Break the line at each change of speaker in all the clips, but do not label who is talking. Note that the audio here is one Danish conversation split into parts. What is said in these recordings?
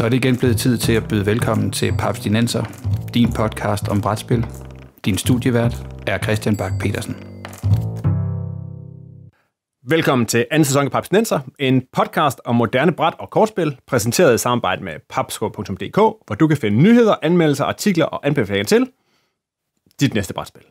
Så er det igen blevet tid til at byde velkommen til Dinenser, din podcast om brætspil. Din studievært er Christian Bak petersen Velkommen til anden sæson af Dinenser, en podcast om moderne bræt og kortspil, præsenteret i samarbejde med papsko.dk, hvor du kan finde nyheder, anmeldelser, artikler og anbefalinger til dit næste brætspil.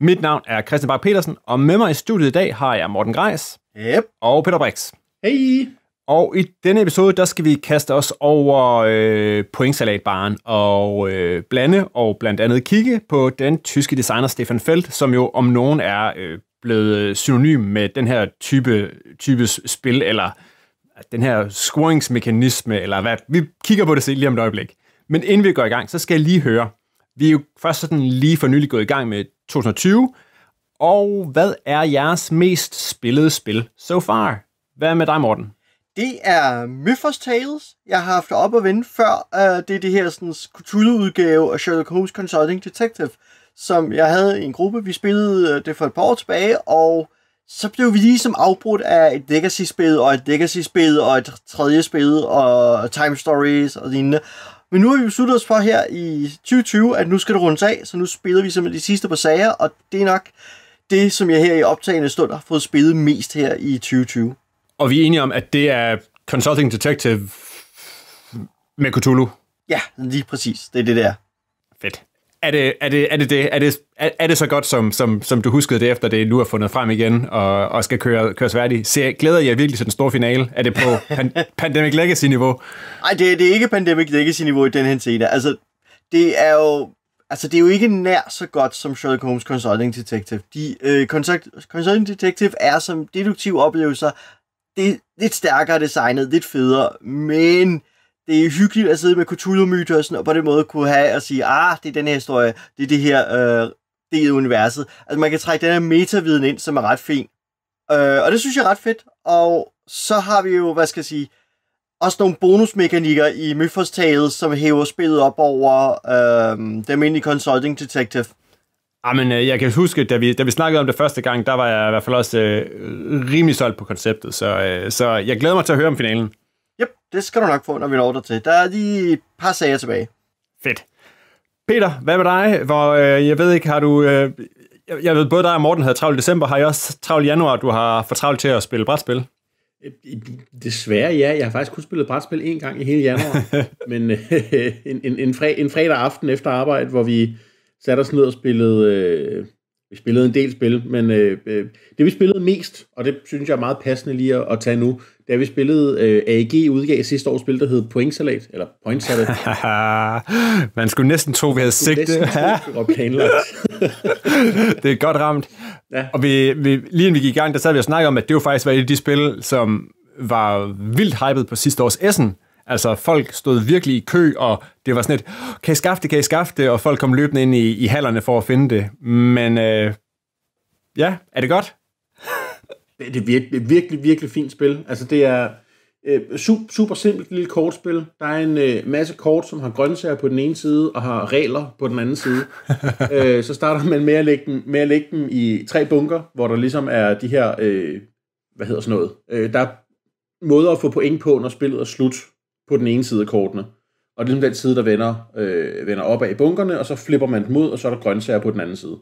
Mit navn er Christian Bak petersen og med mig i studiet i dag har jeg Morten Grejs yep. og Peter Brix. Hej! Og i denne episode, der skal vi kaste os over øh, pointsalatbaren og øh, blande og blandt andet kigge på den tyske designer Stefan Feld, som jo om nogen er øh, blevet øh, synonym med den her type types spil, eller øh, den her scoringsmekanisme, eller hvad. Vi kigger på det selv lige om et øjeblik. Men inden vi går i gang, så skal jeg lige høre. Vi er jo først sådan lige for nylig gået i gang med 2020, og hvad er jeres mest spillede spil so far?
Hvad med dig, Morten? det er Mythos Tales. Jeg har haft det op at vende før. Uh, det er det her sådan, Cthulhu-udgave af Sherlock Holmes Consulting Detective, som jeg havde i en gruppe. Vi spillede øh, det for et par år tilbage, og så blev vi ligesom afbrudt af et Legacy-spil, og et Legacy-spil, og et tredje spil, og Time Stories og lignende. Men nu har vi besluttet os for her i 2020, at nu skal det rundes af, så nu spiller vi simpelthen de sidste på sager, og det er nok det, som jeg her i optagende stund har fået spillet mest her i 2020.
Og vi er enige om, at det er Consulting Detective med Cthulhu.
Ja, lige præcis. Det er det, der.
Fedt. Er det er det, er det, det? Er det, er det så godt, som, som, som du huskede det, efter det nu er fundet frem igen og, og skal køre, køres værdigt? Se, glæder jeg virkelig
til den store finale? Er det på pan- Pandemic Legacy-niveau? Nej, det, det er ikke Pandemic Legacy-niveau i den her scene. Altså, det er jo... Altså, det er jo ikke nær så godt som Sherlock Holmes Consulting Detective. De, øh, Consulting Detective er som deduktive oplevelser det er lidt stærkere designet, lidt federe, men det er hyggeligt at sidde med Cthulhu-mytosen, og på den måde kunne have at sige, ah, det er den her historie, det er det her, øh, det er universet. Altså man kan trække den her metaviden ind, som er ret fin. Øh, og det synes jeg er ret fedt, og så har vi jo, hvad skal jeg sige, også nogle bonusmekanikker i Mythos taget som hæver spillet op over øh, den almindelige Consulting Detective.
Jamen, ah, øh, jeg kan huske, da vi, da vi snakkede om det første gang, der var jeg i hvert fald også øh, rimelig solgt på konceptet, så, øh, så jeg glæder mig til at høre om finalen.
Yep, det skal du nok få, når vi når dig til. Der er lige et par sager tilbage. Fedt. Peter, hvad med dig? Hvor, øh, jeg ved ikke, har du... Øh,
jeg, jeg ved, både dig og Morten havde travlt i december. Har jeg også travlt i januar? Du har for travlt til at spille brætspil? Øh,
desværre ja, jeg har faktisk kun spillet brætspil en gang i hele januar, men øh, en, en, en, fre, en fredag aften efter arbejde, hvor vi satte os ned og spillede, øh, vi spillede en del spil, men øh, øh, det vi spillede mest, og det synes jeg er meget passende lige at, at tage nu, er, vi spillede øh, AEG udgav sidste års spil, der hed Salad, eller Point Salad.
Man skulle næsten tro, vi havde sigt det det er godt ramt. Ja. Og vi, vi, lige inden vi gik i gang, der sad vi og snakkede om, at det jo faktisk var et af de spil, som var vildt hypet på sidste års Essen, Altså, folk stod virkelig i kø, og det var sådan et, kan I skaffe det, kan I skaffe det? Og folk kom løbende ind i, i hallerne for at finde det. Men øh,
ja, er det godt? det, det et virkelig, virkelig, virkelig fint spil. Altså, det er øh, super, super simpelt lille kortspil. Der er en øh, masse kort, som har grøntsager på den ene side, og har regler på den anden side. øh, så starter man med at, lægge dem, med at lægge dem i tre bunker, hvor der ligesom er de her... Øh, hvad hedder sådan noget? Øh, der er måder at få point på, når spillet er slut på den ene side af kortene. Og det er ligesom den side, der vender, øh, vender op af bunkerne, og så flipper man dem ud, og så er der grøntsager på den anden side.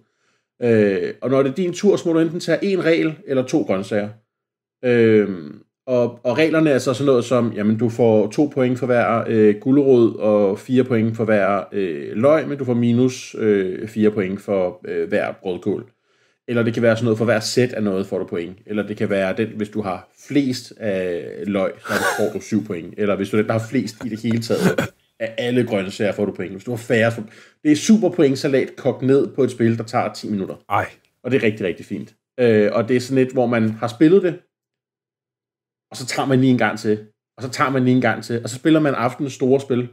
Øh, og når det er din tur, så må du enten tage en regel eller to grøntsager. Øh, og, og reglerne er så sådan noget som, jamen du får to point for hver øh, gulerod og fire point for hver øh, løg, men du får minus øh, fire point for øh, hver brødkål eller det kan være sådan noget, for hver sæt af noget får du point. Eller det kan være, den, hvis du har flest af løg, så får du syv point. Eller hvis du den, der har flest i det hele taget af alle grøntsager, får du point. Hvis du har færre, så... Det er super salat kogt ned på et spil, der tager 10 minutter. Ej. Og det er rigtig, rigtig fint. Øh, og det er sådan et, hvor man har spillet det, og så tager man lige en gang til, og så tager man lige en gang til, og så spiller man aftenens store spil,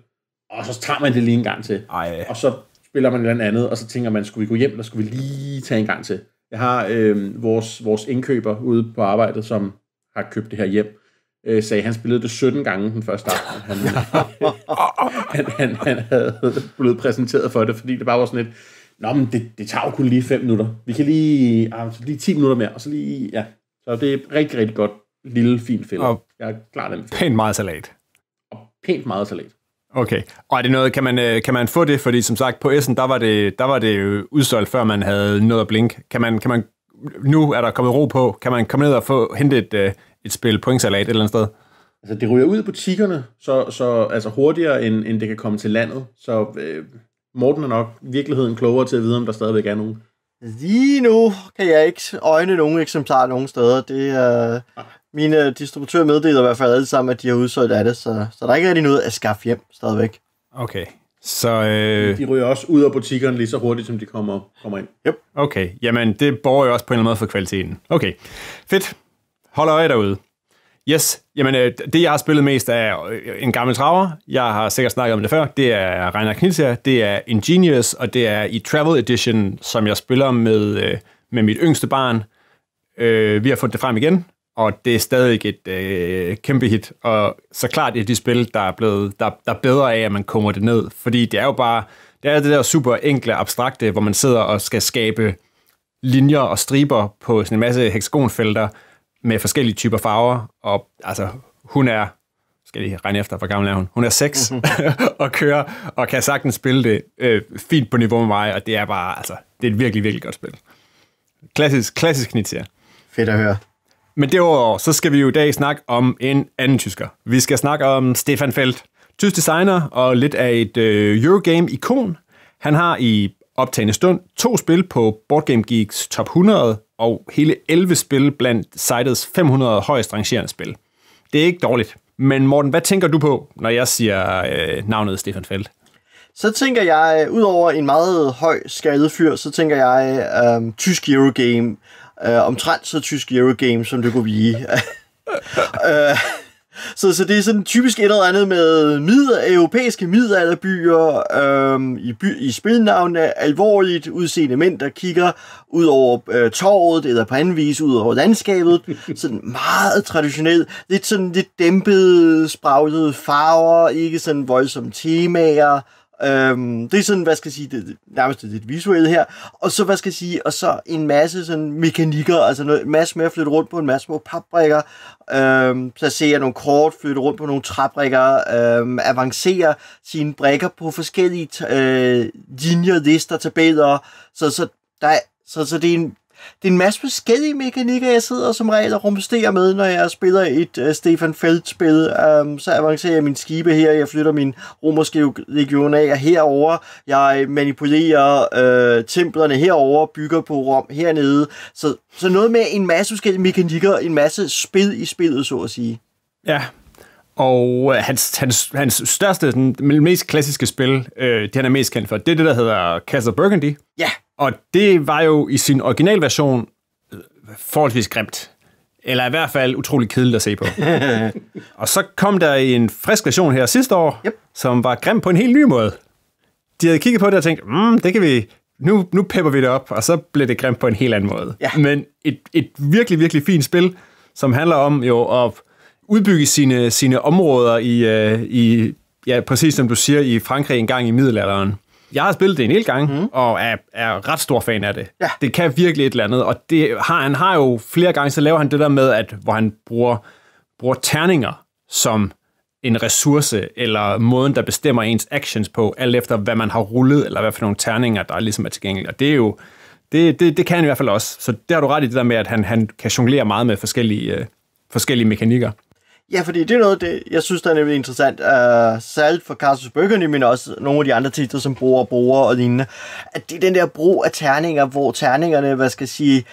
og så tager man det lige en gang til. Ej. Og så spiller man et eller andet, og så tænker man, skulle vi gå hjem, eller skulle vi lige tage en gang til? Jeg har øh, vores, vores indkøber ude på arbejdet, som har købt det her hjem, øh, sagde, at han spillede det 17 gange den første aften. Han, han, han, han havde blevet præsenteret for det, fordi det bare var sådan et, Nå, men det, det tager jo kun lige 5 minutter. Vi kan lige, altså så lige 10 minutter mere, og så lige, ja. Så det er rigtig, rigtig godt lille, fint fælde. Og Jeg er klar den. Pænt meget salat. Og pænt meget salat. Okay, og er det
noget, kan man, øh, kan man få det? Fordi som sagt, på S'en, der var det, der var det udsolgt, før man havde noget at blink. Kan man, kan man, nu er der kommet ro på, kan man komme ned og få, hente et, øh, et spil pointsalat et eller andet sted?
Altså, det ryger ud af butikkerne, så, så altså hurtigere, end, end det kan komme til landet. Så øh, Morten er nok virkeligheden klogere til at vide, om der stadigvæk er nogen.
Lige nu kan jeg ikke øjne nogen eksemplarer nogen steder. Det, øh, mine distributører meddeler i hvert fald alle sammen, at de har udsolgt af det, så, så der er ikke rigtig noget at skaffe hjem stadigvæk.
Okay, så... Øh...
De ryger
også ud af butikkerne lige så hurtigt, som de kommer, kommer ind. Yep.
Okay, jamen det borger jo også på en eller anden måde for kvaliteten. Okay, fedt. Hold øje derude. Yes, jamen øh, det jeg har spillet mest er øh, en gammel traver, jeg har sikkert snakket om det før, det er Reiner Knizia, det er Ingenious, og det er i Travel Edition, som jeg spiller med, øh, med mit yngste barn. Øh, vi har fundet det frem igen, og det er stadig et øh, kæmpe hit. Og så klart et de spil, der er, blevet, der, der er bedre af, at man kommer det ned. Fordi det er jo bare, det er det der super enkle, abstrakte, hvor man sidder og skal skabe linjer og striber på sådan en masse hexagonfelter med forskellige typer farver. Og altså, hun er, skal lige regne efter, hvor gammel er hun? Hun er seks mm-hmm. og kører og kan sagtens spille det øh, fint på niveau med mig, og det er bare, altså, det er et virkelig, virkelig godt spil. Klassisk, klassisk knitser. Fedt at høre. Men derudover, så skal vi jo i dag snakke om en anden tysker. Vi skal snakke om Stefan Feldt, tysk designer og lidt af et øh, Eurogame-ikon. Han har i optagende stund to spil på Game Geeks Top 100 og hele 11 spil blandt sitets 500 højst rangerende spil. Det er ikke dårligt. Men Morten, hvad tænker du på, når jeg siger øh, navnet Stefan Feldt?
Så tænker jeg, øh, udover en meget høj skadefyr, så tænker jeg øh, tysk Eurogame Øh, omtrent så tysk Eurogame, som det kunne blive. Øh, så, så det er sådan typisk et eller andet med midler, europæiske middelalderbyer øh, i, by, i spilnavne, alvorligt udseende mænd, der kigger ud over øh, torvet eller på anden vis ud over landskabet. Sådan meget traditionelt, lidt sådan lidt dæmpet, spraglede farver, ikke sådan voldsomme temaer Øhm, det er sådan, hvad skal jeg sige, det, det, lidt visuelle her. Og så, hvad skal jeg sige, og så en masse sådan mekanikker, altså noget, en masse med at flytte rundt på en masse små papbrikker. Øhm, placere nogle kort, flytte rundt på nogle træbrikker, øhm, avancere sine brikker på forskellige øh, linjer, lister, tabeller. Så, så, der er, så, så det er en det er en masse forskellige mekanikker, jeg sidder som regel og rumsterer med, når jeg spiller et uh, Stefan Feldt-spil. Um, øhm, så avancerer jeg mine skibe her, jeg flytter min romerske af herover, jeg manipulerer uh, templerne herover, bygger på Rom hernede. Så, så noget med en masse forskellige mekanikker, en masse spil i spillet, så at sige.
Ja, og øh, hans, hans, hans største, den mest klassiske spil, øh, det han er mest kendt for, det er det, der hedder Castle Burgundy. Ja. Og det var jo i sin originalversion øh, forholdsvis grimt. Eller i hvert fald utrolig kedeligt at se på. og så kom der en frisk version her sidste år, yep. som var grim på en helt ny måde. De havde kigget på det og tænkt, mm, det kan vi, nu, nu pepper vi det op, og så blev det grimt på en helt anden måde. Ja. Men et, et virkelig, virkelig fint spil, som handler om jo at udbygge sine, sine områder i, øh, i, ja, præcis som du siger, i Frankrig engang i middelalderen. Jeg har spillet det en hel gang, mm. og er, er ret stor fan af det. Ja. Det kan virkelig et eller andet, og det har, han har jo flere gange, så laver han det der med, at hvor han bruger, bruger terninger som en ressource, eller måden, der bestemmer ens actions på, alt efter hvad man har rullet, eller hvad for nogle terninger, der ligesom er tilgængelige. Og det er jo, det, det, det kan han i hvert fald også. Så der har du ret i det der med, at han, han kan jonglere meget med forskellige, øh, forskellige mekanikker.
Ja, fordi det er noget, det, jeg synes, der er nemlig interessant, uh, særligt for Carlos Burgundy, men også nogle af de andre titler, som bruger bruger og lignende, at det er den der brug af terninger, hvor terningerne, hvad skal jeg sige,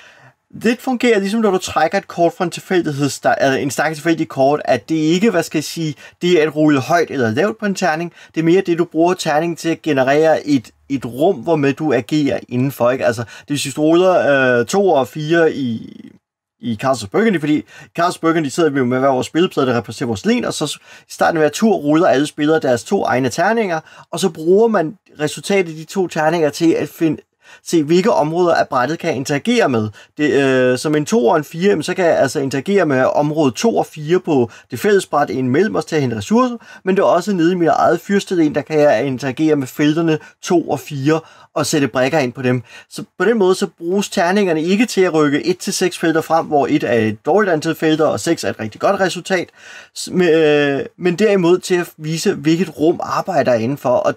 det fungerer ligesom, når du trækker et kort fra en tilfældighed, altså en stærk tilfældig kort, at det ikke, hvad skal jeg sige, det er at rulle højt eller lavt på en terning. Det er mere det, du bruger terningen til at generere et, et rum, hvor med du agerer indenfor. Ikke? Altså, det hvis du ruller øh, to og fire i i Castles Burgundy, fordi i Castles Burgundy sidder vi jo med hver vores spilleplade, der repræsenterer vores lin, og så i starten af hver tur ruller alle spillere deres to egne terninger, og så bruger man resultatet af de to terninger til at finde se, hvilke områder af brættet kan interagere med. Det, øh, som en 2 og en 4, så kan jeg altså interagere med område 2 og 4 på det fælles bræt en mellem os til at hente ressourcer, men det er også nede i mit eget fyrsted der kan jeg interagere med felterne 2 og 4 og sætte brækker ind på dem. Så på den måde så bruges terningerne ikke til at rykke 1-6 felter frem, hvor 1 er et dårligt antal felter, og 6 er et rigtig godt resultat, men, øh, men derimod til at vise, hvilket rum arbejder indenfor, og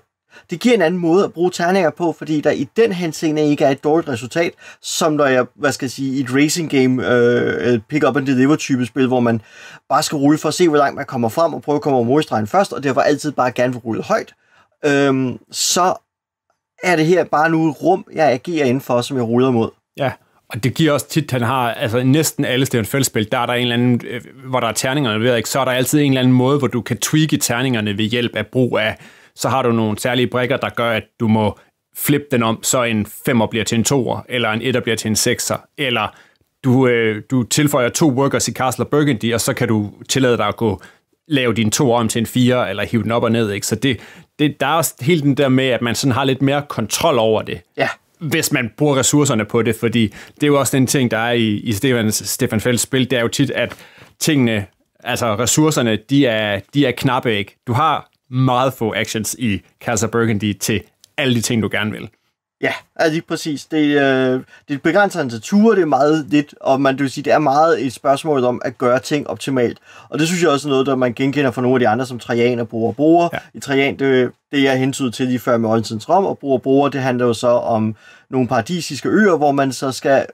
det giver en anden måde at bruge terninger på, fordi der i den henseende ikke er et dårligt resultat, som når jeg, hvad skal jeg sige, i et racing game, øh, pick up and deliver type spil, hvor man bare skal rulle for at se, hvor langt man kommer frem, og prøve at komme over målstregen først, og derfor altid bare gerne vil rulle højt. Øhm, så er det her bare nu et rum, jeg agerer indenfor, som jeg ruller mod.
Ja, og det giver også tit, han har, altså næsten alle Stefan Fældspil, der er der en eller anden, øh, hvor der er terninger involveret, ikke? så er der altid en eller anden måde, hvor du kan tweake terningerne ved hjælp af brug af så har du nogle særlige brækker, der gør, at du må flippe den om, så en 5'er bliver til en 2'er, eller en 1'er bliver til en 6'er, eller du, øh, du tilføjer to workers i Castle Burgundy, og så kan du tillade dig at gå lave din to om til en fire, eller hive den op og ned. Ikke? Så det, det, der er også helt den der med, at man sådan har lidt mere kontrol over det. Ja hvis man bruger ressourcerne på det, fordi det er jo også den ting, der er i, i Stefan, Stefan Fælles spil, det er jo tit, at tingene, altså ressourcerne, de er, de er knappe, ikke? Du har meget få actions i Casa Burgundy til alle de ting, du gerne vil.
Ja, altså lige præcis. Det, øh, det begrænser en tur, det er meget lidt, og man det vil sige, det er meget et spørgsmål om at gøre ting optimalt. Og det synes jeg også er noget, der man genkender fra nogle af de andre, som trajaner bruger og bruger. Ja. I trajan, det, det jeg hentede til lige før med Oldensens Rom, og bruger og bruger, det handler jo så om nogle paradisiske øer, hvor man så skal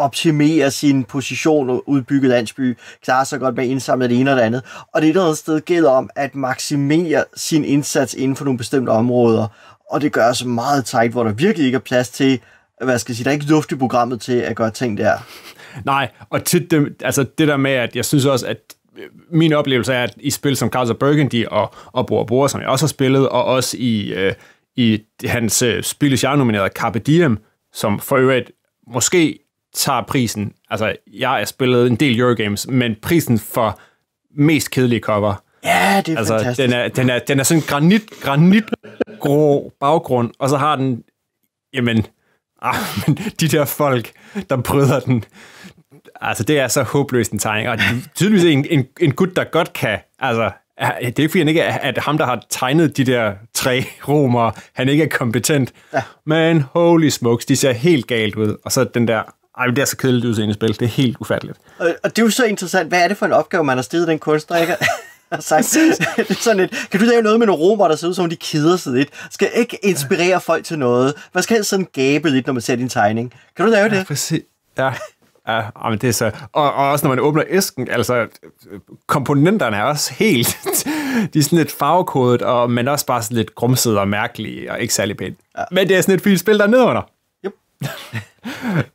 optimere sin position og udbygge landsby, klare sig godt med at indsamle det ene og det andet. Og det er noget andet sted gælder om at maksimere sin indsats inden for nogle bestemte områder. Og det gør så meget tight, hvor der virkelig ikke er plads til, hvad skal jeg sige, der er ikke luft i programmet til at gøre ting der.
Nej, og til det, altså det der med, at jeg synes også, at øh, min oplevelse er, at i spil som Carlos Burgundy og, og Bor Bor, som jeg også har spillet, og også i, øh, i hans øh, spil, jeg nominerede Carpe Diem, som for øvrigt måske tager prisen, altså jeg har spillet en del Eurogames, men prisen for mest kedelige cover,
Ja, det er altså,
fantastisk. Den er, den er, den er sådan granit, granitgrå baggrund, og så har den, jamen, ah, men de der folk, der bryder den, altså det er så håbløst en tegning, og tydeligvis en, en, en gut, der godt kan, altså, det er ikke fordi, han ikke er, at ham, der har tegnet de der tre romer, han ikke er kompetent, ja. men holy smokes, de ser helt galt ud, og så den der ej, det er så kedeligt udseende spil. Det er helt ufatteligt.
Og, og det er jo så interessant. Hvad er det for en opgave, man har stillet den kunstner, ikke? sagt. det er sådan et, kan du lave noget med nogle romer, der ser ud som de keder sig lidt? Skal ikke inspirere folk til noget? Hvad skal helst sådan gabe lidt, når man ser din tegning. Kan du lave ja, det? Præcis. Ja,
Ja, men det er så... Og, og også når man åbner æsken, altså komponenterne er også helt... de er sådan lidt farvekodet, og, men også bare sådan lidt grumset og
mærkelige, og ikke særlig pænt. Ja. Men det er sådan et fint spil, der er nedenunder. Yep.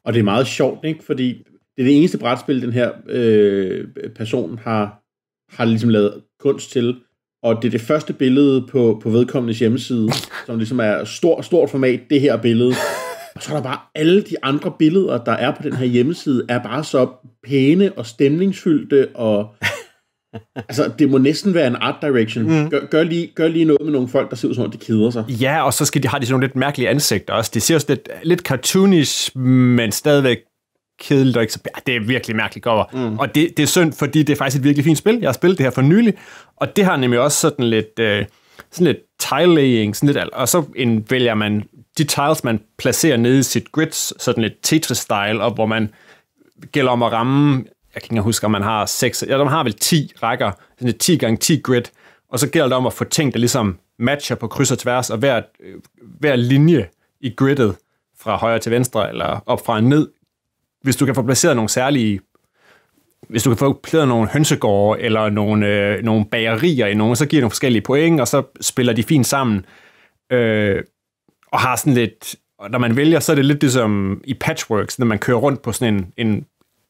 og det er meget sjovt, ikke? Fordi det er det eneste brætspil, den her øh, person har, har ligesom lavet kunst til. Og det er det første billede på, på vedkommendes hjemmeside, som ligesom er stor, stort format, det her billede. Og så er der bare alle de andre billeder, der er på den her hjemmeside, er bare så pæne og stemningsfyldte og altså, det må næsten være en art direction. Mm. Gør, gør, lige, gør lige noget med nogle folk, der ser ud som om, de keder sig.
Ja, og så skal de, har de sådan nogle lidt mærkelige ansigter også. De ser også lidt, lidt cartoonish, men stadigvæk kedeligt og ikke så... Det er virkelig mærkeligt cover. Mm. Og det, det er synd, fordi det er faktisk et virkelig fint spil. Jeg har spillet det her for nylig, og det har nemlig også sådan lidt... Øh, sådan lidt tile laying, sådan lidt, og så en, vælger man de tiles, man placerer nede i sit grids, sådan lidt Tetris-style, og hvor man gælder om at ramme jeg kan ikke huske, om man har seks, ja, de har vel 10 rækker, sådan et 10 gange 10 grid, og så gælder det om at få ting, der ligesom matcher på kryds og tværs, og hver, øh, hver linje i gridet, fra højre til venstre, eller op fra og ned, hvis du kan få placeret nogle særlige hvis du kan få placeret nogle hønsegårde eller nogle, øh, nogle bagerier i nogle, så giver det nogle forskellige point, og så spiller de fint sammen. Øh, og har sådan lidt... Og når man vælger, så er det lidt ligesom i patchworks, når man kører rundt på sådan en, en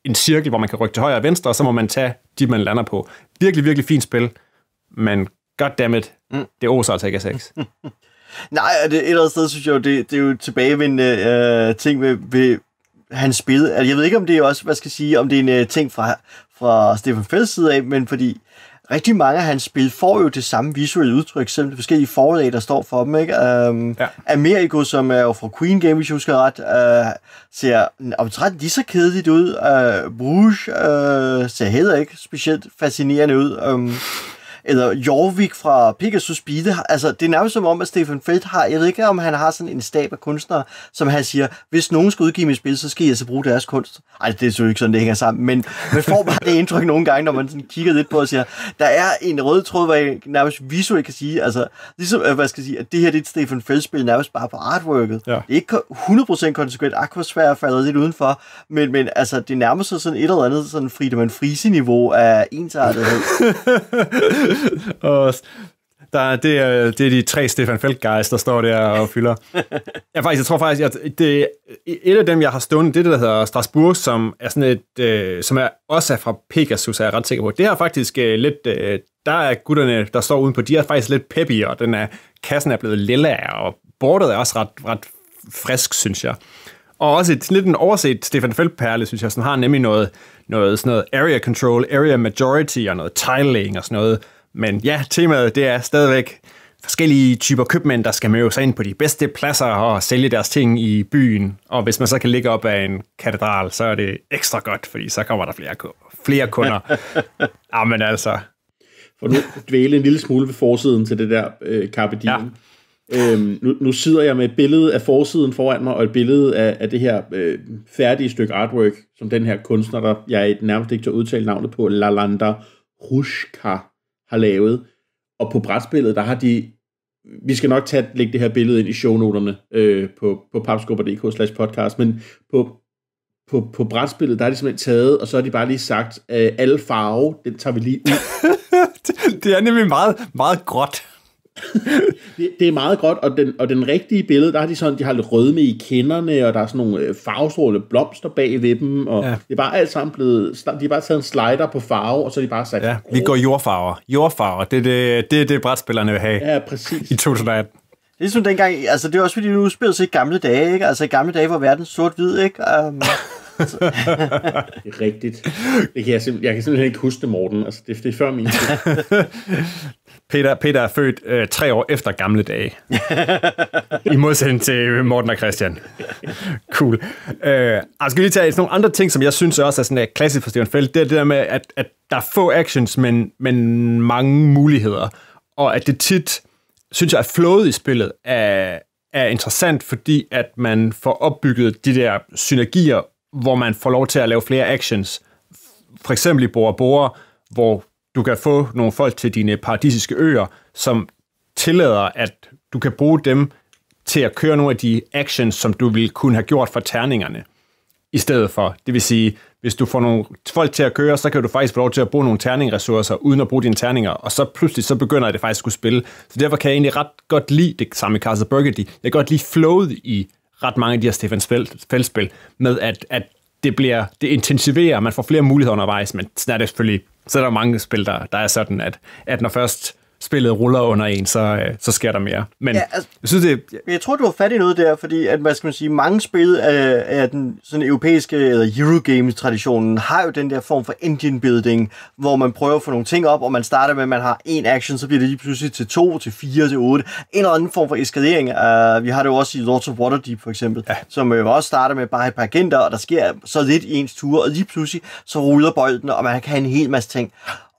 en cirkel, hvor man kan rykke til højre og venstre, og så må man tage de, man lander på. Virkelig, virkelig fint spil, men goddammit, mm. det er altså ikke af sex.
Nej, det, et eller andet sted synes jeg det, det er jo tilbagevendende øh, ting ved, ved hans spil. Altså, jeg ved ikke, om det er også, hvad skal jeg sige, om det er en øh, ting fra, fra Stefan Fels side af, men fordi rigtig mange af hans spil får jo det samme visuelle udtryk, selvom det forskellige forlag, der står for dem. Ikke? Um, ja. Amerigo, som er øh, jo fra Queen Game, hvis jeg husker ret, uh, ser omtrent lige så kedeligt ud. Uh, Bruges uh, ser heller ikke specielt fascinerende ud. Um, eller Jorvik fra Pegasus Beat. Altså, det er nærmest som om, at Stefan Feld har, jeg ved ikke, om han har sådan en stab af kunstnere, som han siger, hvis nogen skal udgive mit spil, så skal I altså bruge deres kunst. Ej, det er jo ikke sådan, det hænger sammen, men man får bare det indtryk nogle gange, når man sådan kigger lidt på og siger, der er en rød tråd, hvad jeg nærmest visuelt kan sige, altså, ligesom, øh, hvad skal jeg sige, at det her, det er et Stefan Feld-spil nærmest bare på artworket. Ja. Det er ikke 100% konsekvent, Aquasfære falder lidt udenfor, men, men altså, det nærmer sig sådan et eller andet sådan Friedemann Friese-niveau af ensartethed.
og der, det, er, det er de tre Stefan Feld guys, der står der og fylder. Jeg, faktisk, jeg tror faktisk, at det, et af dem, jeg har stående, det er det, der hedder Strasbourg, som er sådan et, øh, som er også er fra Pegasus, er jeg ret sikker på. Det har faktisk øh, lidt, øh, der er gutterne, der står udenpå, de er faktisk lidt peppy, og den er, kassen er blevet lilla, og bordet er også ret, ret frisk, synes jeg. Og også et lidt en overset Stefan Feldperle, synes jeg, som har nemlig noget, noget, sådan noget area control, area majority og noget tiling og sådan noget men ja, temaet det er stadigvæk forskellige typer købmænd, der skal møde sig ind på de bedste pladser og sælge deres ting i byen. Og hvis man så kan ligge op af en katedral, så er det ekstra godt, fordi så kommer der flere, flere kunder. Jamen altså.
For nu dvæle en lille smule ved forsiden til det der øh, Carpe Diem. Ja. Øhm, nu, nu sidder jeg med et billede af forsiden foran mig, og et billede af, af det her øh, færdige stykke artwork, som den her kunstner, der jeg nærmest ikke til at udtale navnet på, Lalanda Rushka har lavet. Og på brætspillet, der har de... Vi skal nok tage, lægge det her billede ind i shownoterne øh, på, på papskubber.dk slash podcast, men på, på, på brætspillet, der er de simpelthen taget, og så har de bare lige sagt, øh, alle farve, den tager vi lige ud. det er nemlig meget, meget gråt. det, det er meget godt, og den, og den rigtige billede, der har de sådan, de har lidt rødme i kinderne, og der er sådan nogle øh, farvestrålende blomster bag ved dem, og ja. det er bare alt sammen blevet, de har bare taget en slider på farve, og så er de bare sat... Ja, vi går
jordfarver. Jordfarver, det er det, det, det brætspillerne vil have. Ja, præcis. I 2018.
Det er sådan dengang, altså det er også fordi, nu spiller sig i gamle dage, ikke? Altså i gamle dage var verden sort-hvid, ikke? Um... det
er rigtigt. Det kan jeg, jeg kan simpelthen ikke huske det, Morten. Altså, det, det er før min tid. Peter, Peter er
født øh, tre år efter gamle dage. I modsætning til øh, Morten og Christian. Cool. Øh, altså, skal vi lige tage nogle andre ting, som jeg synes også er sådan er øh, klassisk for Steven Feld. Det er det der med, at, at der er få actions, men, men mange muligheder. Og at det tit, synes jeg, at flowet i spillet er, er interessant, fordi at man får opbygget de der synergier hvor man får lov til at lave flere actions. For eksempel i Bora Bora, hvor du kan få nogle folk til dine paradisiske øer, som tillader, at du kan bruge dem til at køre nogle af de actions, som du ville kunne have gjort for terningerne, i stedet for. Det vil sige, hvis du får nogle folk til at køre, så kan du faktisk få lov til at bruge nogle terningressourcer, uden at bruge dine terninger, og så pludselig så begynder det faktisk at skulle spille. Så derfor kan jeg egentlig ret godt lide det samme med Castle Burgundy. Jeg kan godt lide flowet i ret mange af de her Stefan Feldspil, med at, at det, bliver, det intensiverer, man får flere muligheder undervejs, men sådan er det selvfølgelig, så er der mange spil, der, der er sådan, at, at når først spillet ruller under en, så, øh, så sker der mere.
Men ja,
altså, jeg, synes, det... jeg tror, du har fat i noget der, fordi at, hvad skal man sige, mange spil af, af den sådan europæiske eller Eurogames-traditionen har jo den der form for engine building, hvor man prøver at få nogle ting op, og man starter med, at man har en action, så bliver det lige pludselig til to, til fire, til otte. En eller anden form for eskalering. Uh, vi har det jo også i Lords of Waterdeep for eksempel, ja. som jo også starter med bare et par agenter, og der sker så lidt i ens tur, og lige pludselig så ruller bolden, og man kan en hel masse ting.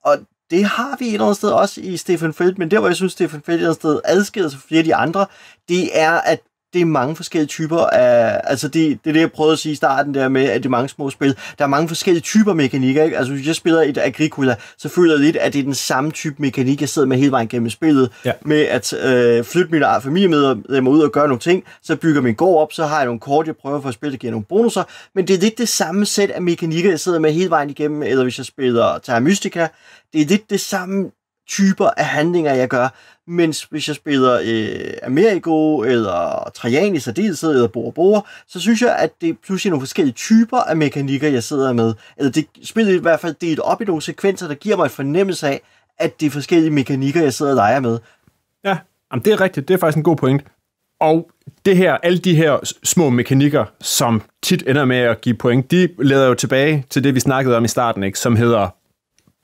Og det har vi et eller andet sted også i Stefan Feld, men der, hvor jeg synes, Stefan Feld et eller andet sted adskiller sig fra flere af de andre, det er, at det er mange forskellige typer af... Altså, det, det er det, jeg prøvede at sige i starten der med, at det er mange små spil. Der er mange forskellige typer mekanikker, ikke? Altså, hvis jeg spiller et Agricola, så føler jeg lidt, at det er den samme type mekanik, jeg sidder med hele vejen gennem spillet. Ja. Med at øh, flytte mine familiemedlemmer ud og gøre nogle ting, så bygger min gård op, så har jeg nogle kort, jeg prøver for at spille, der giver nogle bonusser. Men det er lidt det samme sæt af mekanikker, jeg sidder med hele vejen igennem. Eller hvis jeg spiller Terra Mystica, det er lidt det samme typer af handlinger, jeg gør, mens hvis jeg spiller øh, Amerigo, eller Trajan i særdeleshed, eller Bor Bor, så synes jeg, at det er pludselig nogle forskellige typer af mekanikker, jeg sidder med. Eller det spiller i hvert fald delt op i nogle sekvenser, der giver mig en fornemmelse af, at det er forskellige mekanikker, jeg sidder og leger med.
Ja, jamen det er rigtigt. Det er faktisk en god point. Og det her, alle de her små mekanikker, som tit ender med at give point, de leder jo tilbage til det, vi snakkede om i starten, ikke? som hedder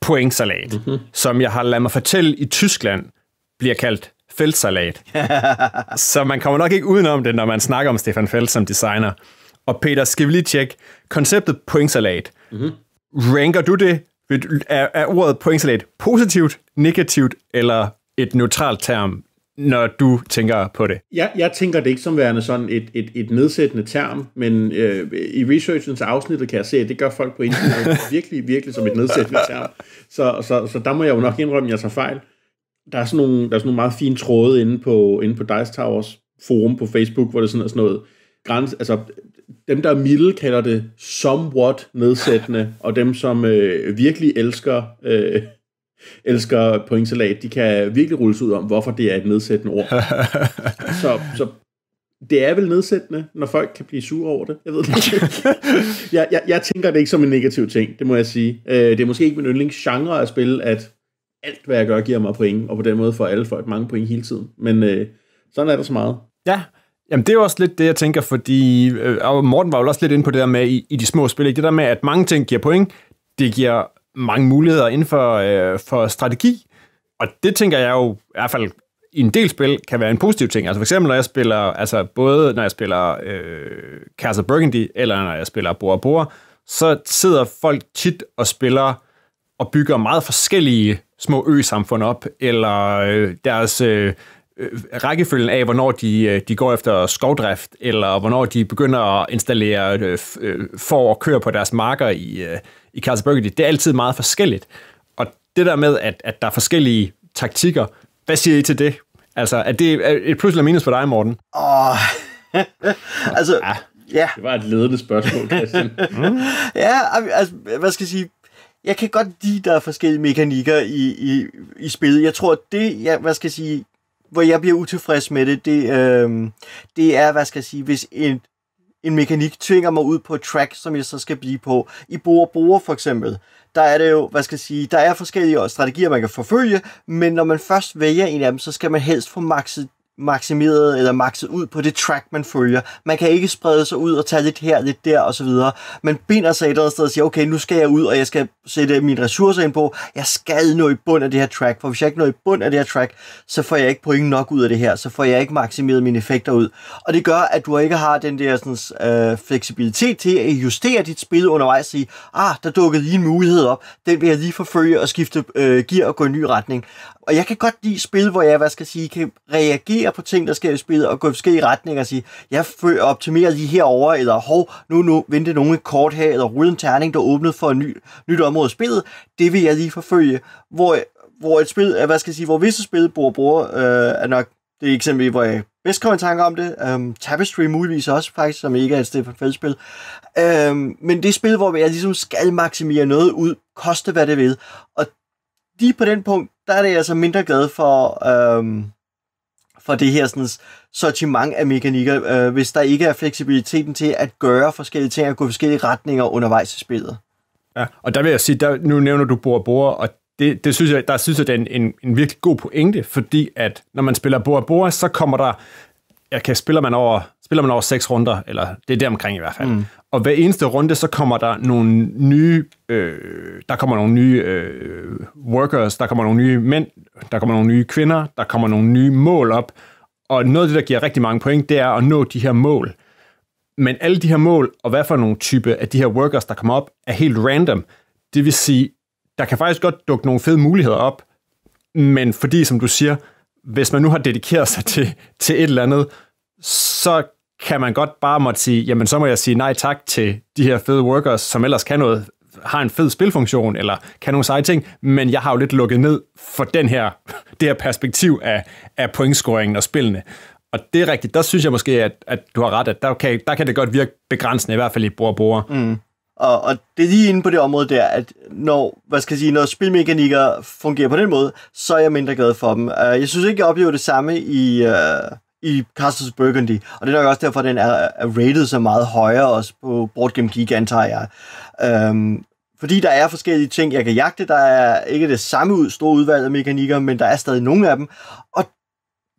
pointsalat, mm-hmm. som jeg har ladet mig fortælle i Tyskland, bliver kaldt feltsalat. så man kommer nok ikke udenom det, når man snakker om Stefan Felt som designer. Og Peter, skal vi lige tjekke konceptet pointsalat. Mm-hmm. Ranker du det? Er, er ordet pointsalat positivt, negativt eller et neutralt term når du tænker på det?
Jeg, jeg tænker det ikke som værende sådan et, et, et nedsættende term, men øh, i researchens afsnittet kan jeg se, at det gør folk på internet virkelig, virkelig som et nedsættende term. Så, så, så der må jeg jo nok indrømme, at jeg tager fejl. Der er sådan nogle, der er sådan nogle meget fine tråde inde på, inde på Dice Towers forum på Facebook, hvor det sådan er sådan noget græns, altså dem, der er milde, kalder det somewhat nedsættende, og dem, som øh, virkelig elsker øh, elsker pointsalat, de kan virkelig rulles ud om, hvorfor det er et nedsættende ord. så, så det er vel nedsættende, når folk kan blive sure over det. Jeg ved det ikke. jeg, jeg, jeg tænker det ikke som en negativ ting, det må jeg sige. Øh, det er måske ikke min yndlingsgenre at spille, at alt hvad jeg gør giver mig point, og på den måde får alle folk mange point hele tiden. Men øh, sådan er der så meget.
Ja, Jamen, det er også lidt det, jeg tænker, fordi øh, Morten var jo også lidt inde på det der med i, i de små spil, ikke? det der med, at mange ting giver point, det giver mange muligheder inden for, øh, for strategi. Og det tænker jeg jo i hvert fald i en del spil kan være en positiv ting. Altså for eksempel, når jeg spiller, altså både når jeg spiller øh, Castle Burgundy, eller når jeg spiller Bora Bora, så sidder folk tit og spiller og bygger meget forskellige små ø-samfund op, eller øh, deres øh, øh, rækkefølgen af, hvornår de, øh, de går efter skovdrift, eller hvornår de begynder at installere øh, for øh, og køre på deres marker i, øh, i Carlsberg, det er altid meget forskelligt. Og det der med, at, at der er forskellige taktikker, hvad siger I til det? Altså, er det er et plus eller minus for dig, Morten?
Åh, oh. altså, ja. ja. Det var et ledende spørgsmål, Christian. mm. ja, altså, hvad skal jeg sige? jeg kan godt lide, der er forskellige mekanikker i, i, i spillet. Jeg tror, det, jeg, hvad skal jeg sige, hvor jeg bliver utilfreds med det, det, øh, det er, hvad skal jeg sige, hvis en, en mekanik tvinger mig ud på et track, som jeg så skal blive på. I bruger bruger for eksempel, der er det jo, hvad skal jeg sige, der er forskellige strategier, man kan forfølge, men når man først vælger en af dem, så skal man helst få makset maksimeret eller makset ud på det track, man følger. Man kan ikke sprede sig ud og tage lidt her, lidt der osv. Man binder sig et eller andet sted og siger, okay, nu skal jeg ud, og jeg skal sætte mine ressourcer ind på. Jeg skal nå i bund af det her track, for hvis jeg ikke når i bund af det her track, så får jeg ikke point nok ud af det her, så får jeg ikke maksimeret mine effekter ud. Og det gør, at du ikke har den der sådan, øh, fleksibilitet til at justere dit spil undervejs og sige, ah, der dukkede lige en mulighed op, den vil jeg lige forfølge og skifte øh, gear og gå i en ny retning. Og jeg kan godt lide spil, hvor jeg, hvad skal jeg sige, kan reagere på ting, der sker i spillet, og gå i retninger og sige, jeg optimerer lige herover eller hov, nu, nu vente nogen kort her, eller rydde en terning, der åbnede for et ny, nyt område i spillet, det vil jeg lige forfølge, hvor, hvor et spil, øh, hvad skal jeg sige, hvor visse spil bruger, bruger øh, er nok det eksempel, hvor jeg bedst kommer i tanke om det. Um, Tapestry muligvis også faktisk, som ikke er et Stefan feld Um, øhm, men det er spil, hvor jeg ligesom skal maksimere noget ud, koste hvad det vil. Og lige på den punkt, der er det altså mindre glad for, um, for det her sådan, sortiment af mekanikker, øh, hvis der ikke er fleksibiliteten til at gøre forskellige ting og gå forskellige retninger undervejs i spillet.
Ja, og der vil jeg sige, der, nu nævner du Bor Bor, og det, det synes jeg, der synes jeg, det er en, en, en virkelig god pointe, fordi at når man spiller Bor Bor, så kommer der, jeg kan spiller man over spiller man over seks runder, eller det er der omkring i hvert fald. Mm. Og hver eneste runde, så kommer der nogle nye, øh, der kommer nogle nye øh, workers, der kommer nogle nye mænd, der kommer nogle nye kvinder, der kommer nogle nye mål op. Og noget af det, der giver rigtig mange point, det er at nå de her mål. Men alle de her mål, og hvad for nogle type af de her workers, der kommer op, er helt random. Det vil sige, der kan faktisk godt dukke nogle fede muligheder op, men fordi, som du siger, hvis man nu har dedikeret sig til, til et eller andet, så kan man godt bare måtte sige, jamen så må jeg sige nej tak til de her fede workers, som ellers kan noget, har en fed spilfunktion, eller kan nogle seje ting, men jeg har jo lidt lukket ned for den her, det her perspektiv af, af pointscoringen og spillene. Og det er rigtigt, der synes jeg måske, at, at du har ret, at der kan, der kan det godt virke begrænsende, i hvert fald i bruger Mm.
Og, og det er lige inde på det område der, at når, hvad skal jeg sige, når spilmekanikker fungerer på den måde, så er jeg mindre glad for dem. Øh, jeg synes ikke, jeg oplever det samme i, uh, i Castles Burgundy. Og det er nok også derfor, at den er, er rated så meget højere også på Board Game Geek, antager jeg. Øhm, fordi der er forskellige ting, jeg kan jagte. Der er ikke det samme ud, store udvalg af mekanikker, men der er stadig nogle af dem. Og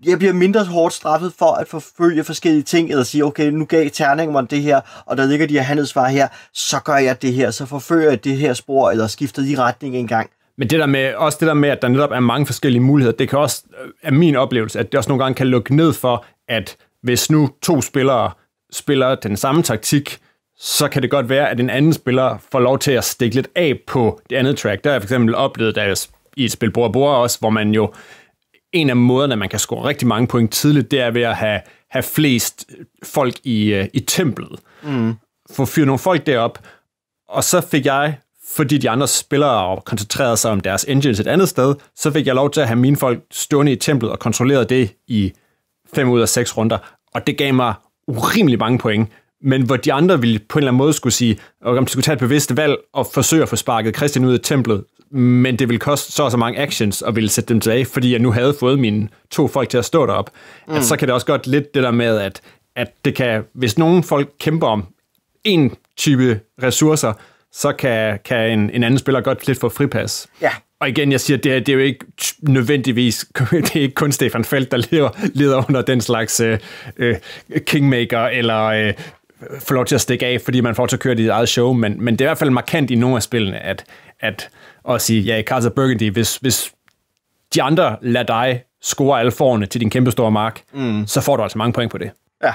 jeg bliver mindre hårdt straffet for at forfølge forskellige ting, eller sige, okay, nu gav terningen mig det her, og der ligger de her handelsvarer her, så gør jeg det her, så forfører jeg det her spor, eller skifter i retning en gang.
Men det der med, også det der med, at der netop er mange forskellige muligheder, det kan også, øh, er min oplevelse, at det også nogle gange kan lukke ned for, at hvis nu to spillere spiller den samme taktik, så kan det godt være, at en anden spiller får lov til at stikke lidt af på det andet track. Der har jeg for eksempel oplevet, der i et spil Bor bord også, hvor man jo en af måderne, man kan score rigtig mange point tidligt, det er ved at have, have flest øh, folk i, øh, i templet. Mm. Få fyret nogle folk derop, og så fik jeg fordi de andre spillere og koncentrerede sig om deres engines et andet sted, så fik jeg lov til at have mine folk stående i templet og kontrollerede det i fem ud af seks runder, og det gav mig urimelig mange point, men hvor de andre ville på en eller anden måde skulle sige, at de skulle tage et bevidst valg og forsøge at få sparket Christian ud af templet, men det ville koste så og så mange actions og ville sætte dem tilbage, fordi jeg nu havde fået mine to folk til at stå derop. Mm. At så kan det også godt lidt det der med, at, at det kan, hvis nogen folk kæmper om en type ressourcer, så kan, kan en, en anden spiller godt lidt få fripas. Ja. Og igen, jeg siger, det, er, det er jo ikke nødvendigvis, det er ikke kun Stefan Felt, der leder, leder under den slags øh, øh, kingmaker, eller øh, får lov til at stikke af, fordi man får til at køre dit eget show, men, men det er i hvert fald markant i nogle af spillene, at, at at sige, ja, i Casa Burgundy, hvis, hvis de andre lader dig score alle forerne til din kæmpestore mark, mm. så får du altså mange point på det.
Ja,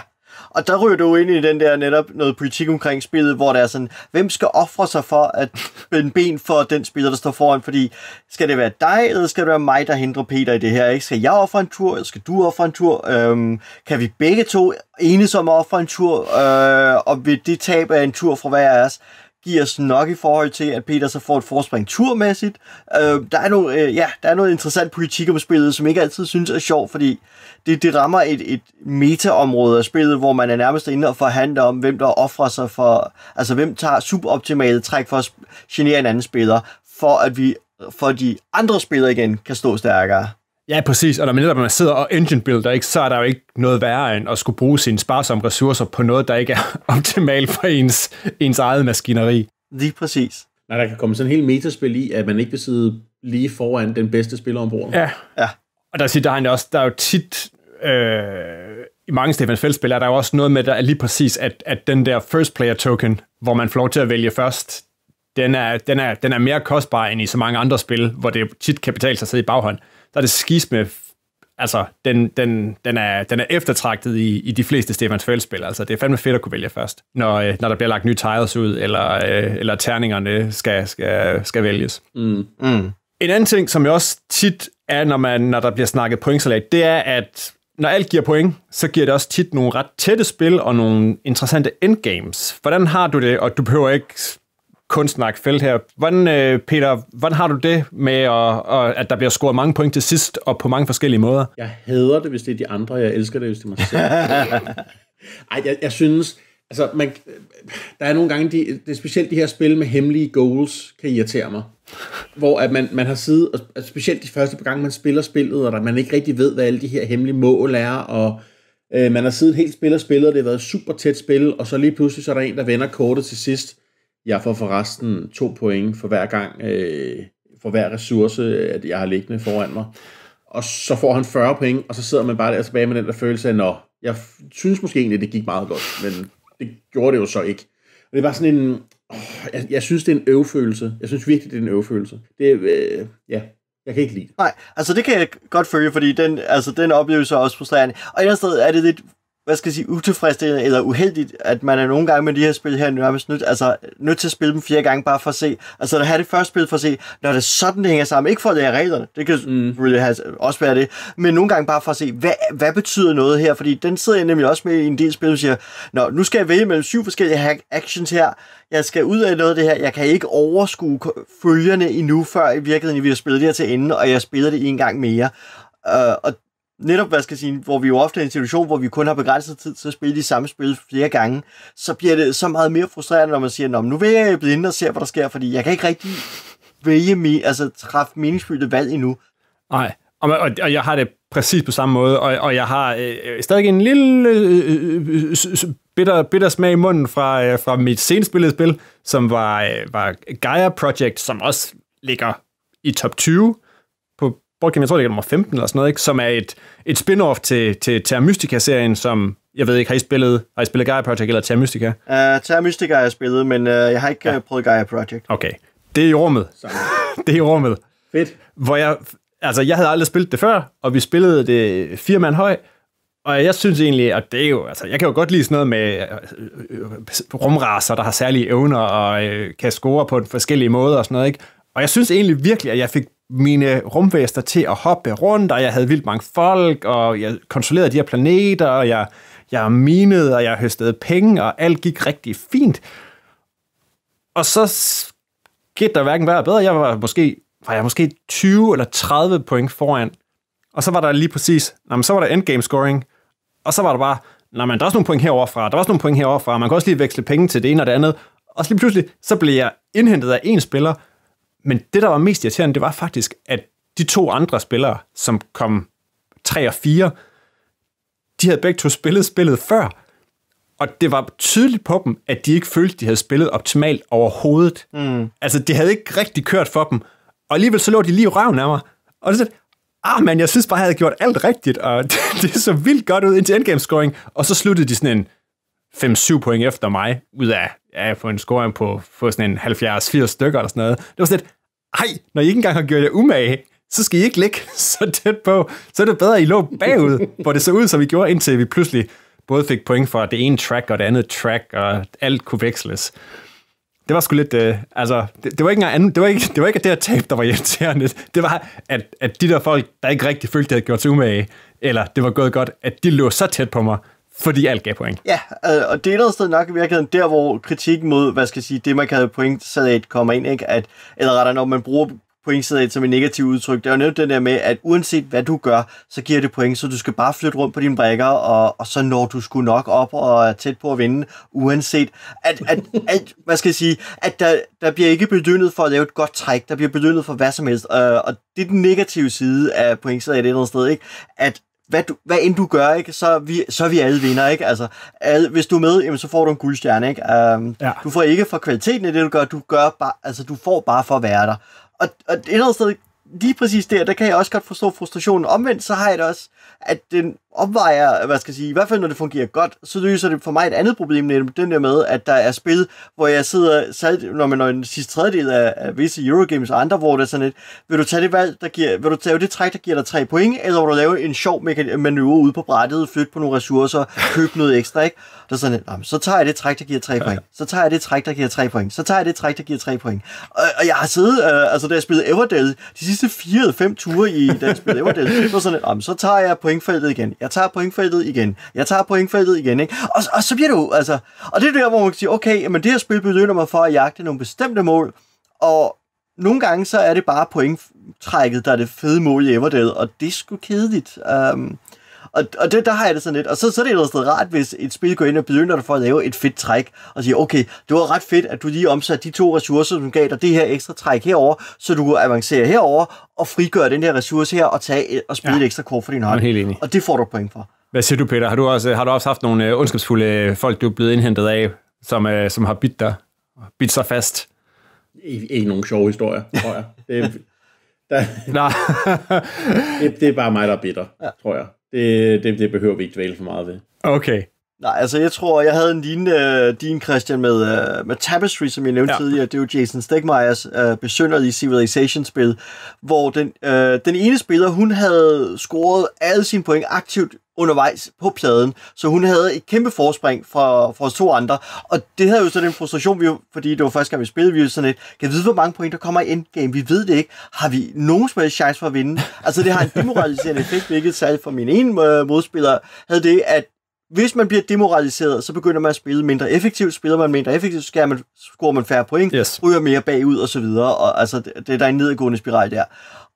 og der ryger du ind i den der netop noget politik omkring spillet, hvor der er sådan, hvem skal ofre sig for at en ben for den spiller, der står foran? Fordi skal det være dig, eller skal det være mig, der hindrer Peter i det her? Ikke? Skal jeg ofre en tur, eller skal du ofre en tur? Øhm, kan vi begge to enes om at ofre en tur? Øh, og vil det tab af en tur fra hver af os? giver os nok i forhold til, at Peter så får et forspring turmæssigt. Øh, der, er nogle, øh, ja, der er noget interessant politik om spillet, som ikke altid synes er sjov, fordi det, det rammer et, et metaområde af spillet, hvor man er nærmest inde og forhandler om, hvem der offrer sig for, altså hvem tager suboptimale træk for at genere en anden spiller, for at vi for de andre spillere igen kan stå stærkere.
Ja, præcis. Og når man netop når man sidder og engine builder, ikke, så er der jo ikke noget værre end at skulle bruge sine sparsomme ressourcer på noget, der ikke er optimalt for ens, ens eget maskineri.
Lige præcis. Nej, der kan komme sådan en hel metaspil i, at man ikke vil sidde lige foran den bedste spiller ombord. Ja.
ja. Og der, siger, der, er også, der er jo tit, øh, i mange Stefan Feld-spil, er der jo også noget med, der er lige præcis, at, at den der first player token, hvor man får lov til at vælge først, den er, den, er, den er mere kostbar end i så mange andre spil, hvor det tit kan betale sig at sidde i baghånd er det skisme, altså, den, den, den, er, den er eftertragtet i, i de fleste Stefans Følspil. Altså, det er fandme fedt at kunne vælge først, når, øh, når der bliver lagt nye tiles ud, eller, øh, eller terningerne skal, skal, skal vælges. Mm. Mm. En anden ting, som jeg også tit er, når, man, når der bliver snakket pointsalat, det er, at når alt giver point, så giver det også tit nogle ret tætte spil og nogle interessante endgames. Hvordan har du det? Og du behøver ikke kunstsnak felt her. Hvordan, øh, Peter, hvordan har du det med, at, at der bliver scoret mange point til sidst, og på mange forskellige måder?
Jeg hader det, hvis det er de andre. Jeg elsker det, hvis det er mig selv. Ej, jeg, jeg synes... Altså, man, der er nogle gange, de, det er specielt de her spil med hemmelige goals, kan irritere mig. Hvor at man, man har siddet, og specielt de første gange, man spiller spillet, og der, man ikke rigtig ved, hvad alle de her hemmelige mål er, og øh, man har siddet helt spil og spillet, og det har været super tæt spil, og så lige pludselig så er der en, der vender kortet til sidst, jeg får forresten to point for hver gang, øh, for hver ressource, at jeg har liggende foran mig. Og så får han 40 point, og så sidder man bare der tilbage med den der følelse af, at jeg synes måske egentlig, det gik meget godt, men det gjorde det jo så ikke. Og det var sådan en, åh, jeg, jeg synes, det er en øvefølelse. Jeg synes virkelig, det er en øvefølelse.
Det, øh, ja, jeg kan ikke lide. Nej, altså det kan jeg godt følge, fordi den, altså, den oplevelse er også frustrerende. Og et andet sted er det lidt hvad skal jeg sige, utilfredsstillende eller uheldigt, at man er nogle gange med de her spil her nærmest nødt, altså, nødt til at spille dem fire gange bare for at se. Altså at have det første spil for at se, når det sådan, det hænger sammen. Ikke for at lære reglerne, det kan mm. really have, også være det, men nogle gange bare for at se, hvad, hvad betyder noget her? Fordi den sidder jeg nemlig også med i en del spil, og siger, Nå, nu skal jeg vælge mellem syv forskellige actions her, jeg skal ud af noget af det her, jeg kan ikke overskue følgerne endnu, før i virkeligheden vi har spillet det her til ende, og jeg spiller det en gang mere. Uh, og netop, hvad skal jeg sige, hvor vi jo ofte er i en situation, hvor vi kun har begrænset tid til at spille de samme spil flere gange, så bliver det så meget mere frustrerende, når man siger, Nå, nu vil jeg blive inde og se, hvad der sker, fordi jeg kan ikke rigtig vælge, altså træffe meningsfyldte valg endnu.
Nej, og, og, og jeg har det præcis på samme måde, og, og jeg har øh, stadig en lille øh, øh, øh bitter, bitter smag i munden fra, øh, fra mit senspillede spil, som var, øh, var Gaia Project, som også ligger i top 20, Borgen, jeg tror det er nummer 15 eller sådan noget, ikke? som er et, et spin-off til, til Terra Mystica-serien, som, jeg ved ikke, har I spillet, har I spillet Gaia Project eller Terra Mystica? Uh,
Terra Mystica har jeg spillet, men uh, jeg har ikke ja. Uh, prøvet Gaia Project.
Okay, det er i rummet. det er i rummet.
Fedt. Hvor jeg,
altså jeg havde aldrig spillet det før, og vi spillede det fire mand høj, og jeg synes egentlig, at det er jo, altså, jeg kan jo godt lide sådan noget med øh, øh, rumraser, der har særlige evner og øh, kan score på forskellige måder og sådan noget, ikke? Og jeg synes egentlig virkelig, at jeg fik mine rumvæster til at hoppe rundt, og jeg havde vildt mange folk, og jeg kontrollerede de her planeter, og jeg, jeg minede, og jeg høstede penge, og alt gik rigtig fint. Og så skete der hverken værre bedre. Jeg var måske, var jeg måske 20 eller 30 point foran. Og så var der lige præcis, jamen, så var der endgame scoring, og så var der bare, Nå, men der er også nogle point fra, der var også nogle point fra, man kan også lige veksle penge til det ene og det andet. Og så lige pludselig, så blev jeg indhentet af en spiller, men det, der var mest irriterende, det var faktisk, at de to andre spillere, som kom 3 og 4, de havde begge to spillet spillet før, og det var tydeligt på dem, at de ikke følte, de havde spillet optimalt overhovedet. Mm. Altså, det havde ikke rigtig kørt for dem, og alligevel så lå de lige røven af mig. Og så ah man, jeg synes bare, jeg havde gjort alt rigtigt, og det, det så vildt godt ud indtil endgame scoring, og så sluttede de sådan en 5-7 point efter mig, ud af ja, få en scoring på få sådan en 70-80 stykker eller sådan noget. Det var sådan lidt, ej, når I ikke engang har gjort det umage, så skal I ikke ligge så tæt på. Så er det bedre, at I lå bagud, hvor det så ud, som vi gjorde, indtil vi pludselig både fik point for det ene track og det andet track, og alt kunne veksles. Det var sgu lidt, øh, altså, det, det, var ikke anden, det, var ikke, det var ikke det her tab, der var irriterende. Det var, at, at de der folk, der ikke rigtig følte, de havde gjort sig umage, eller det var gået godt, at de lå så tæt på mig, fordi alt gav point.
Ja, øh, og det er et sted nok i virkeligheden der, hvor kritikken mod, hvad skal jeg sige, det man kalder pointsalat kommer ind, ikke? At, eller rettere, når man bruger pointsalat som et negativt udtryk, det er jo netop den der med, at uanset hvad du gør, så giver det point, så du skal bare flytte rundt på dine brækker, og, og så når du skulle nok op og er tæt på at vinde, uanset at, at, at hvad skal jeg sige, at der, der bliver ikke bedyndet for at lave et godt træk, der bliver bedyndet for hvad som helst, øh, og det er den negative side af pointsalat et eller andet sted, ikke? At hvad, du, hvad end du gør, ikke, så, vi, så er vi alle vinder. Ikke? Altså, alle, hvis du er med, jamen, så får du en guldstjerne. Ikke? Um, ja. Du får ikke for kvaliteten af det, du gør, du, gør bare, altså, du får bare for at være der. Og, og et eller andet sted, lige præcis der, der kan jeg også godt forstå frustrationen. Omvendt, så har jeg det også, at den, opvejer, hvad skal jeg sige, i hvert fald når det fungerer godt, så løser det for mig et andet problem, nemlig den der med, at der er spil, hvor jeg sidder, særligt, når man når en sidste tredjedel af, af visse Eurogames og andre, hvor det er sådan et, vil du tage det valg, der giver, vil du tage det træk, der giver dig tre point, eller vil du lave en sjov manøvre ude på brættet, flytte på nogle ressourcer, købe noget ekstra, ikke? Der er sådan et, så tager jeg det træk, der giver tre point, så tager jeg det træk, der giver tre point, så tager jeg det træk, der giver tre point. Og, og jeg har siddet, øh, altså da jeg spillede Everdale, de sidste fire fem ture i, da jeg spillede Everdale, så sådan et, så tager jeg pointfeltet igen, jeg tager pointfeltet igen, jeg tager pointfeltet igen, ikke? Og, og så bliver du, altså, og det er der, hvor man kan sige, okay, men det her spil begynder mig for at jagte nogle bestemte mål, og nogle gange så er det bare pointtrækket, der er det fede mål i Everdale, og det er sgu kedeligt. Um, og, og det, der har jeg det sådan lidt. Og så, så er det jo sted rart, hvis et spil går ind og begynder dig for at lave et fedt træk, og siger, okay, det var ret fedt, at du lige omsatte de to ressourcer, som gav dig det her ekstra træk herover, så du avancerer herover og frigør den her ressource her og, tage, øh, og spille ja. et ekstra kort for din hånd. Helt enig. Og det får du point for.
Hvad siger du, Peter? Har du også, har du også haft nogle øh, ondskabsfulde øh, folk, du er blevet indhentet af, som, øh, som har bidt dig, bidt sig
fast? Ikke, nogen sjove historier, tror jeg. Det, der, Nej. det, det er bare mig, der er bitter, ja. tror jeg. Det, det, det behøver vi ikke dvæle for meget ved.
Okay. Nej, altså jeg tror, jeg havde en lignende øh, din Christian med, uh, med Tapestry, som jeg nævnte ja. tidligere. Det er jo Jason Stegmeyers uh, i Civilization-spil, hvor den, uh, den ene spiller, hun havde scoret alle sine point aktivt undervejs på pladen, så hun havde et kæmpe forspring fra, fra os to andre, og det havde jo sådan en frustration, vi jo, fordi det var første gang, vi spillede, vi sådan et, kan vi vide, hvor mange point der kommer i endgame? Vi ved det ikke. Har vi nogen som chance for at vinde? Altså, det har en demoraliserende effekt, hvilket særligt for min ene modspiller havde det, at hvis man bliver demoraliseret, så begynder man at spille mindre effektivt. Spiller man mindre effektivt, så man, scorer man færre point, yes. ryger mere bagud og så videre. Og altså, det, det der er en nedadgående spiral der.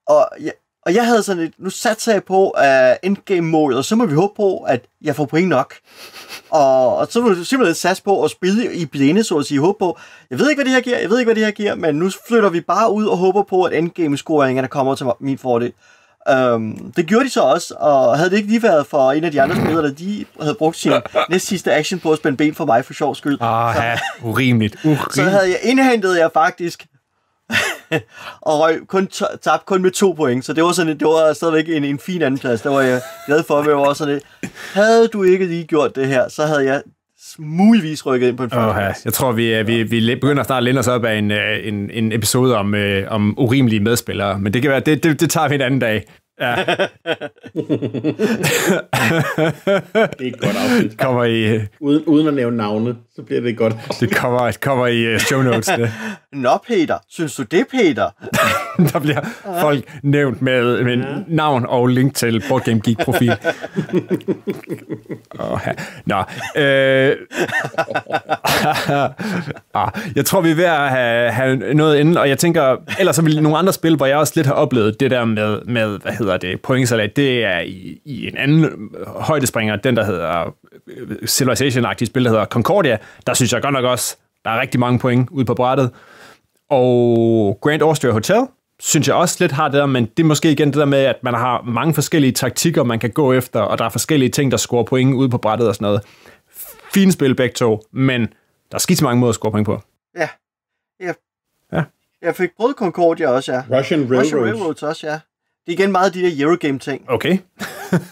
Og jeg, og jeg havde sådan et, nu sat jeg på uh, endgame-målet, og så må vi håbe på, at jeg får point nok. Og, og så må du simpelthen satse på at spille i blinde, så at sige, håbe på, jeg ved ikke, hvad det her giver, jeg ved ikke, hvad det her giver, men nu flytter vi bare ud og håber på, at endgame-scoringerne kommer til min fordel. Øhm, det gjorde de så også, og havde det ikke lige været for en af de andre spillere, der de havde brugt sin næst sidste action på at spænde ben for mig for sjov skyld. Ah, så, ja,
urimeligt, urimeligt. Så havde jeg
indhentet jeg faktisk og røg kun tabt kun med to point, så det var, sådan, det var stadigvæk en, en fin anden plads. Det var jeg glad for, at jeg var sådan lidt. Havde du ikke lige gjort det her, så havde jeg muligvis rykket ind på en førsteplads.
Okay. Jeg tror, vi, ja. Øh, vi, vi begynder at starte at os op af en, øh, en, en episode om, øh, om urimelige medspillere, men det kan være, det, det, det tager vi en anden dag. Ja. det er et godt afsnit.
Kommer i, øh, uden, uden at nævne navne, så bliver det godt. Det kommer, kommer i show notes, det. Nå Peter, synes du det Peter? der bliver folk nævnt med,
med ja. navn og link til Board Game Geek profil. oh, ja. Nå, øh, ah, jeg tror vi er ved at have, have noget inden, og jeg tænker, ellers så vil nogle andre spil, hvor jeg også lidt har oplevet det der med, med hvad hedder det, pointsalat, det er i, i en anden højdespringer, den der hedder øh, Civilization-agtige spil, der hedder Concordia, der synes jeg godt nok også, der er rigtig mange point ude på brættet. Og Grand Austria Hotel, synes jeg også lidt har det der, men det er måske igen det der med, at man har mange forskellige taktikker, man kan gå efter, og der er forskellige ting, der scorer point ude på brættet og sådan noget. Fint spil begge to, men der er skidt mange måder at score point på.
Ja. Jeg, ja. jeg fik brød Concordia også, ja. Russian Railroads. Russian Railroads også, ja. Det er igen meget de der Eurogame-ting.
Okay.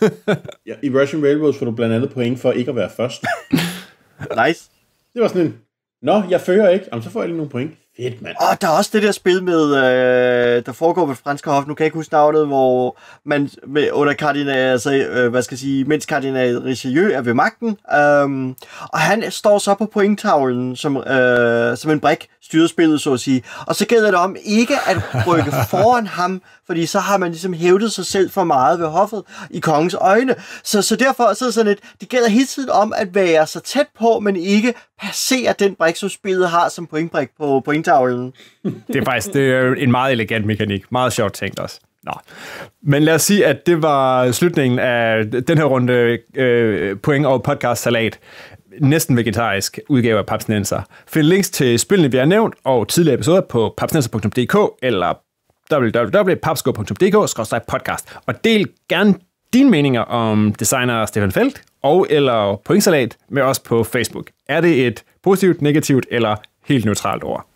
ja, I Russian Railroads får du blandt andet point for ikke
at være først. nice. Det var sådan en, nå, jeg fører ikke, Jamen, så får jeg lige nogle point fedt, mand. Og der er også det der spil med, øh, der foregår ved franske hof, nu kan jeg ikke huske navnet, hvor man med, under kardinal, altså, øh, hvad skal jeg sige, mens kardinal Richelieu er ved magten, øh, og han står så på pointtavlen som, øh, som en brik, styrer spillet, så at sige. Og så gælder det om ikke at rykke foran ham, fordi så har man ligesom hævdet sig selv for meget ved hoffet i kongens øjne. Så, så derfor så er det sådan et, det gælder hele tiden om at være så tæt på, men ikke passere den brik, som spillet har som pointbrik på pointtavlen. Det er faktisk
det er en meget elegant mekanik. Meget sjovt tænkt også. Nå. Men lad os sige, at det var slutningen af den her runde øh, point- og podcast-salat næsten vegetarisk udgave af Papsnenser. Find links til spillene, vi har nævnt, og tidligere episoder på papsnenser.dk eller www.papsko.dk-podcast og del gerne dine meninger om designer Stefan Felt og eller pointsalat med os på Facebook. Er det et positivt, negativt eller helt neutralt ord?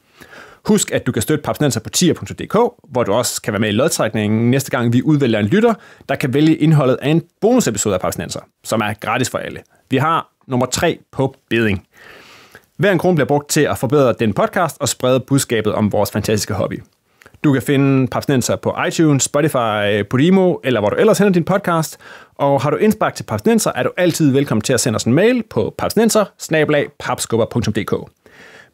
Husk, at du kan støtte Papsnenser på tier.dk, hvor du også kan være med i lodtrækningen næste gang, vi udvælger en lytter, der kan vælge indholdet af en bonusepisode af Papsnenser, som er gratis for alle. Vi har nummer 3 på beding. Hver en krone bliver brugt til at forbedre den podcast og sprede budskabet om vores fantastiske hobby. Du kan finde Papsnenser på iTunes, Spotify, Podimo eller hvor du ellers henter din podcast. Og har du indspark til Papsnenser, er du altid velkommen til at sende os en mail på papsnenser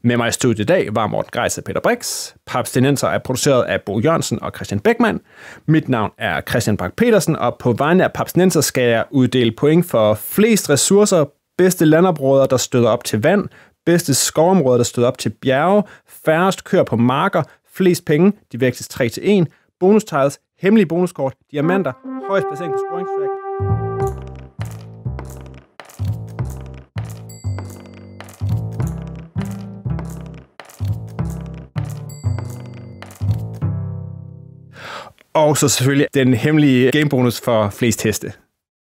Med mig i studiet i dag var Morten Greis og Peter Brix. Papsnenser er produceret af Bo Jørgensen og Christian Beckmann. Mit navn er Christian Bak petersen og på vegne af Papsnenser skal jeg uddele point for flest ressourcer, bedste landområder, der støder op til vand, bedste skovområder, der støder op til bjerge, færrest køer på marker, flest penge, de vægtes 3 til 1, bonus tiles, hemmelige bonuskort, diamanter, højst placering på scoring Og så selvfølgelig den hemmelige gamebonus for flest heste.